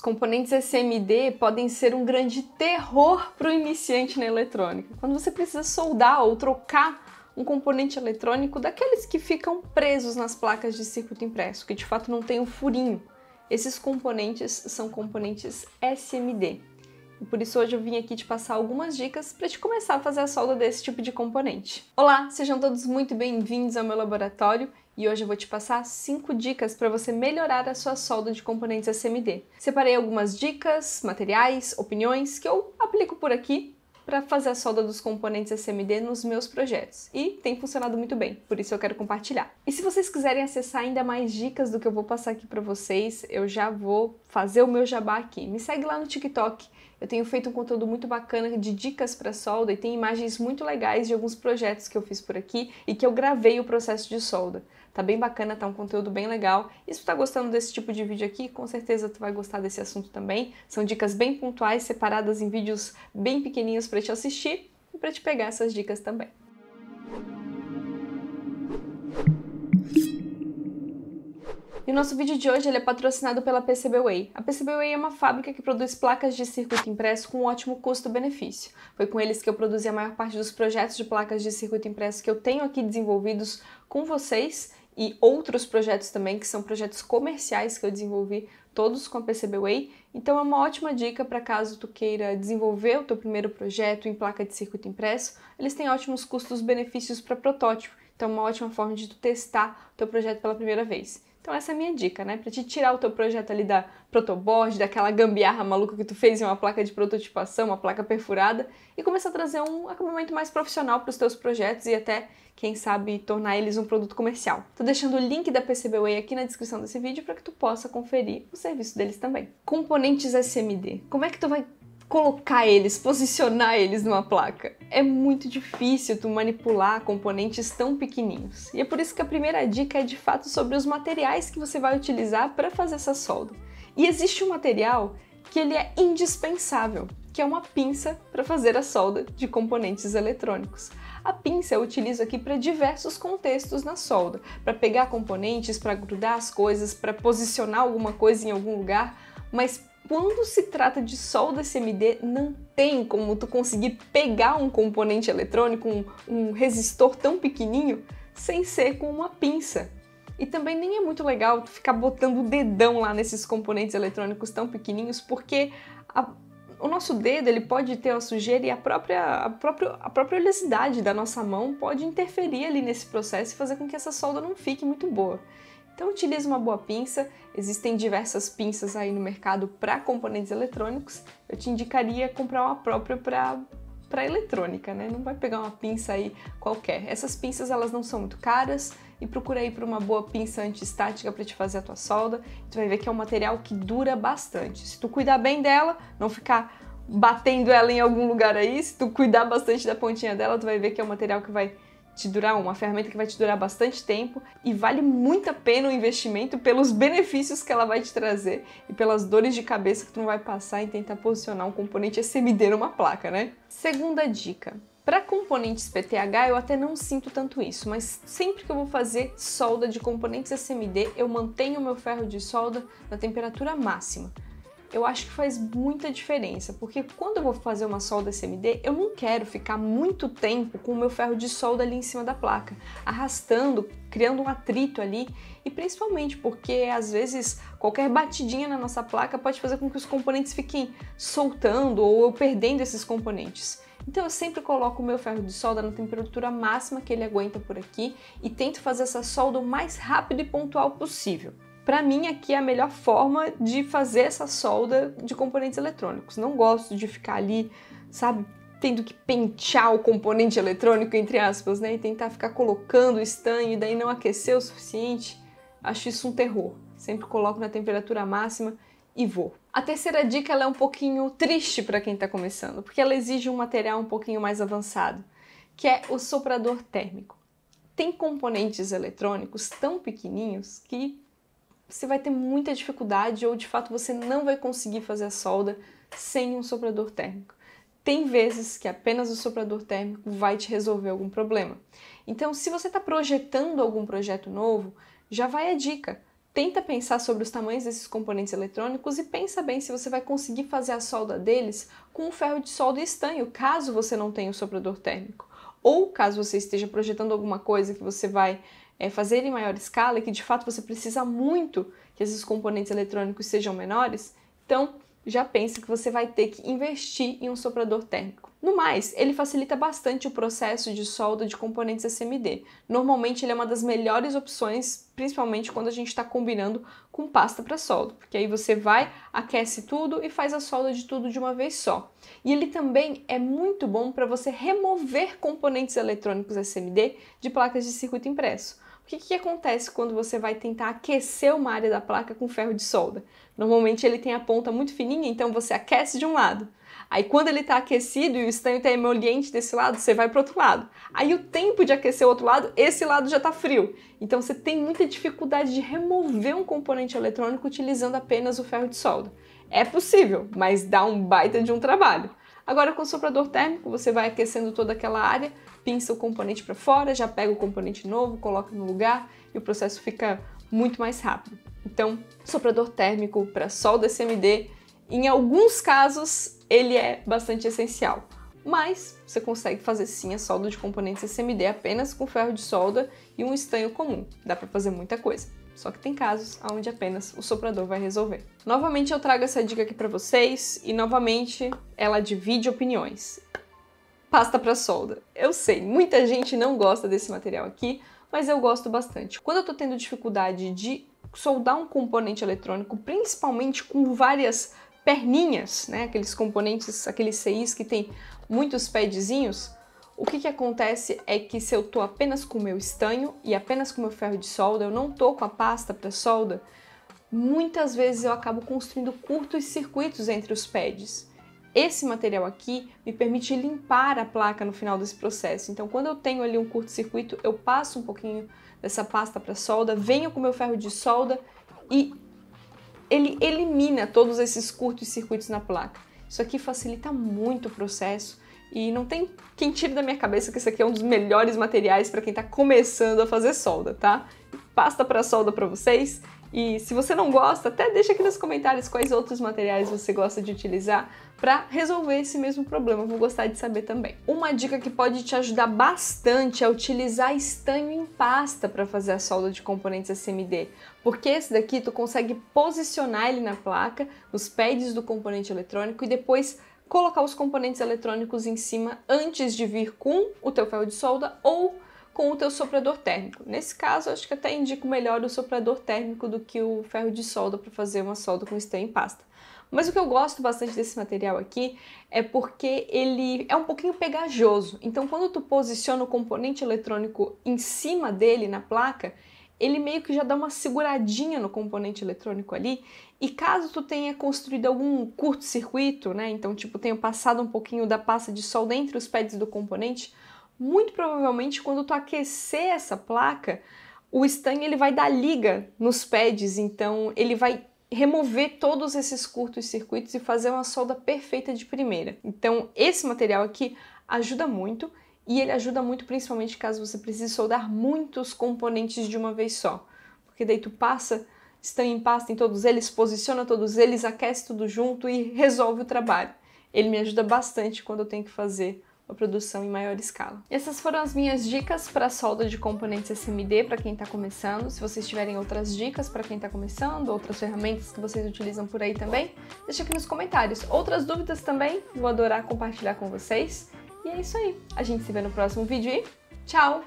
componentes SMD podem ser um grande terror para o iniciante na eletrônica. Quando você precisa soldar ou trocar um componente eletrônico daqueles que ficam presos nas placas de circuito impresso, que de fato não tem um furinho. Esses componentes são componentes SMD. E por isso hoje eu vim aqui te passar algumas dicas para te começar a fazer a solda desse tipo de componente. Olá, sejam todos muito bem-vindos ao meu laboratório e hoje eu vou te passar 5 dicas para você melhorar a sua solda de componentes SMD. Separei algumas dicas, materiais, opiniões que eu aplico por aqui para fazer a solda dos componentes SMD nos meus projetos e tem funcionado muito bem, por isso eu quero compartilhar. E se vocês quiserem acessar ainda mais dicas do que eu vou passar aqui para vocês, eu já vou fazer o meu jabá aqui. Me segue lá no TikTok. Eu tenho feito um conteúdo muito bacana de dicas para solda e tem imagens muito legais de alguns projetos que eu fiz por aqui e que eu gravei o processo de solda. Tá bem bacana, tá um conteúdo bem legal. E se tu tá gostando desse tipo de vídeo aqui, com certeza tu vai gostar desse assunto também. São dicas bem pontuais, separadas em vídeos bem pequenininhos para te assistir e para te pegar essas dicas também. E o nosso vídeo de hoje é patrocinado pela PCBWay. A PCBWay é uma fábrica que produz placas de circuito impresso com um ótimo custo-benefício. Foi com eles que eu produzi a maior parte dos projetos de placas de circuito impresso que eu tenho aqui desenvolvidos com vocês e outros projetos também, que são projetos comerciais que eu desenvolvi, todos com a PCBWay. Então é uma ótima dica para caso tu queira desenvolver o teu primeiro projeto em placa de circuito impresso. Eles têm ótimos custos-benefícios para protótipo, então é uma ótima forma de tu testar o teu projeto pela primeira vez. Então essa é a minha dica, né? Pra te tirar o teu projeto ali da protoboard, daquela gambiarra maluca que tu fez em uma placa de prototipação, uma placa perfurada, e começar a trazer um acabamento mais profissional para os teus projetos e até, quem sabe, tornar eles um produto comercial. Tô deixando o link da PCBWay aqui na descrição desse vídeo para que tu possa conferir o serviço deles também. Componentes SMD. Como é que tu vai colocar eles, posicionar eles numa placa. É muito difícil tu manipular componentes tão pequenininhos. E é por isso que a primeira dica é de fato sobre os materiais que você vai utilizar para fazer essa solda. E existe um material que ele é indispensável, que é uma pinça para fazer a solda de componentes eletrônicos. A pinça eu utilizo aqui para diversos contextos na solda, para pegar componentes, para grudar as coisas, para posicionar alguma coisa em algum lugar, mas quando se trata de solda CMD, não tem como tu conseguir pegar um componente eletrônico, um, um resistor tão pequenininho, sem ser com uma pinça. E também nem é muito legal tu ficar botando o dedão lá nesses componentes eletrônicos tão pequenininhos, porque a, o nosso dedo ele pode ter a sujeira e a própria, a, própria, a própria oleosidade da nossa mão pode interferir ali nesse processo e fazer com que essa solda não fique muito boa. Então utilize uma boa pinça, existem diversas pinças aí no mercado para componentes eletrônicos. Eu te indicaria comprar uma própria para para eletrônica, né? Não vai pegar uma pinça aí qualquer. Essas pinças elas não são muito caras e procura aí por uma boa pinça antiestática para te fazer a tua solda. Tu vai ver que é um material que dura bastante. Se tu cuidar bem dela, não ficar batendo ela em algum lugar aí, se tu cuidar bastante da pontinha dela, tu vai ver que é um material que vai te durar, uma ferramenta que vai te durar bastante tempo e vale muito a pena o investimento pelos benefícios que ela vai te trazer e pelas dores de cabeça que tu não vai passar em tentar posicionar um componente SMD numa placa, né? Segunda dica. Para componentes PTH eu até não sinto tanto isso, mas sempre que eu vou fazer solda de componentes SMD, eu mantenho o meu ferro de solda na temperatura máxima eu acho que faz muita diferença, porque quando eu vou fazer uma solda CMD, eu não quero ficar muito tempo com o meu ferro de solda ali em cima da placa, arrastando, criando um atrito ali, e principalmente porque às vezes qualquer batidinha na nossa placa pode fazer com que os componentes fiquem soltando ou eu perdendo esses componentes. Então eu sempre coloco o meu ferro de solda na temperatura máxima que ele aguenta por aqui e tento fazer essa solda o mais rápido e pontual possível. Para mim, aqui é a melhor forma de fazer essa solda de componentes eletrônicos. Não gosto de ficar ali, sabe, tendo que pentear o componente eletrônico, entre aspas, né? E tentar ficar colocando o estanho e daí não aquecer o suficiente. Acho isso um terror. Sempre coloco na temperatura máxima e vou. A terceira dica é um pouquinho triste para quem está começando, porque ela exige um material um pouquinho mais avançado, que é o soprador térmico. Tem componentes eletrônicos tão pequenininhos que você vai ter muita dificuldade ou de fato você não vai conseguir fazer a solda sem um soprador térmico. Tem vezes que apenas o soprador térmico vai te resolver algum problema. Então, se você está projetando algum projeto novo, já vai a dica. Tenta pensar sobre os tamanhos desses componentes eletrônicos e pensa bem se você vai conseguir fazer a solda deles com o ferro de solda estanho, caso você não tenha o soprador térmico. Ou caso você esteja projetando alguma coisa que você vai é, fazer em maior escala e que de fato você precisa muito que esses componentes eletrônicos sejam menores, então já pensa que você vai ter que investir em um soprador térmico. No mais, ele facilita bastante o processo de solda de componentes SMD. Normalmente ele é uma das melhores opções, principalmente quando a gente está combinando com pasta para solda, porque aí você vai, aquece tudo e faz a solda de tudo de uma vez só. E ele também é muito bom para você remover componentes eletrônicos SMD de placas de circuito impresso que, que acontece quando você vai tentar aquecer uma área da placa com ferro de solda? Normalmente ele tem a ponta muito fininha, então você aquece de um lado. Aí quando ele está aquecido e o estanho está emoliente desse lado, você vai para o outro lado. Aí o tempo de aquecer o outro lado, esse lado já está frio. Então você tem muita dificuldade de remover um componente eletrônico utilizando apenas o ferro de solda. É possível, mas dá um baita de um trabalho. Agora com o soprador térmico, você vai aquecendo toda aquela área pinça o componente para fora, já pega o componente novo, coloca no lugar e o processo fica muito mais rápido. Então, soprador térmico para solda CMD, em alguns casos, ele é bastante essencial. Mas você consegue fazer sim a solda de componentes SMD apenas com ferro de solda e um estanho comum. Dá para fazer muita coisa. Só que tem casos onde apenas o soprador vai resolver. Novamente eu trago essa dica aqui para vocês e novamente ela divide opiniões pasta para solda. Eu sei, muita gente não gosta desse material aqui, mas eu gosto bastante. Quando eu estou tendo dificuldade de soldar um componente eletrônico, principalmente com várias perninhas, né, aqueles componentes, aqueles CIs que tem muitos padzinhos, o que, que acontece é que se eu estou apenas com o meu estanho e apenas com o meu ferro de solda, eu não estou com a pasta para solda, muitas vezes eu acabo construindo curtos circuitos entre os pads. Esse material aqui me permite limpar a placa no final desse processo. Então, quando eu tenho ali um curto-circuito, eu passo um pouquinho dessa pasta para solda, venho com meu ferro de solda e ele elimina todos esses curtos circuitos na placa. Isso aqui facilita muito o processo, e não tem quem tire da minha cabeça que isso aqui é um dos melhores materiais para quem está começando a fazer solda, tá? Pasta para solda para vocês. E se você não gosta, até deixa aqui nos comentários quais outros materiais você gosta de utilizar para resolver esse mesmo problema. vou gostar de saber também. Uma dica que pode te ajudar bastante é utilizar estanho em pasta para fazer a solda de componentes SMD, porque esse daqui tu consegue posicionar ele na placa, nos pads do componente eletrônico e depois colocar os componentes eletrônicos em cima antes de vir com o teu ferro de solda ou com o teu soprador térmico. Nesse caso, acho que até indico melhor o soprador térmico do que o ferro de solda para fazer uma solda com esteira em pasta. Mas o que eu gosto bastante desse material aqui é porque ele é um pouquinho pegajoso. Então, quando tu posiciona o componente eletrônico em cima dele na placa, ele meio que já dá uma seguradinha no componente eletrônico ali. E caso tu tenha construído algum curto-circuito, né? Então, tipo, tenha passado um pouquinho da pasta de solda entre os pads do componente, muito provavelmente quando tu aquecer essa placa, o estanho ele vai dar liga nos pads, então ele vai remover todos esses curtos circuitos e fazer uma solda perfeita de primeira. Então, esse material aqui ajuda muito e ele ajuda muito principalmente caso você precise soldar muitos componentes de uma vez só, porque daí tu passa estanha em pasta em todos eles, posiciona todos eles, aquece tudo junto e resolve o trabalho. Ele me ajuda bastante quando eu tenho que fazer a produção em maior escala. essas foram as minhas dicas para solda de componentes SMD para quem está começando. Se vocês tiverem outras dicas para quem está começando, outras ferramentas que vocês utilizam por aí também, deixa aqui nos comentários. Outras dúvidas também, vou adorar compartilhar com vocês. E é isso aí. A gente se vê no próximo vídeo e tchau!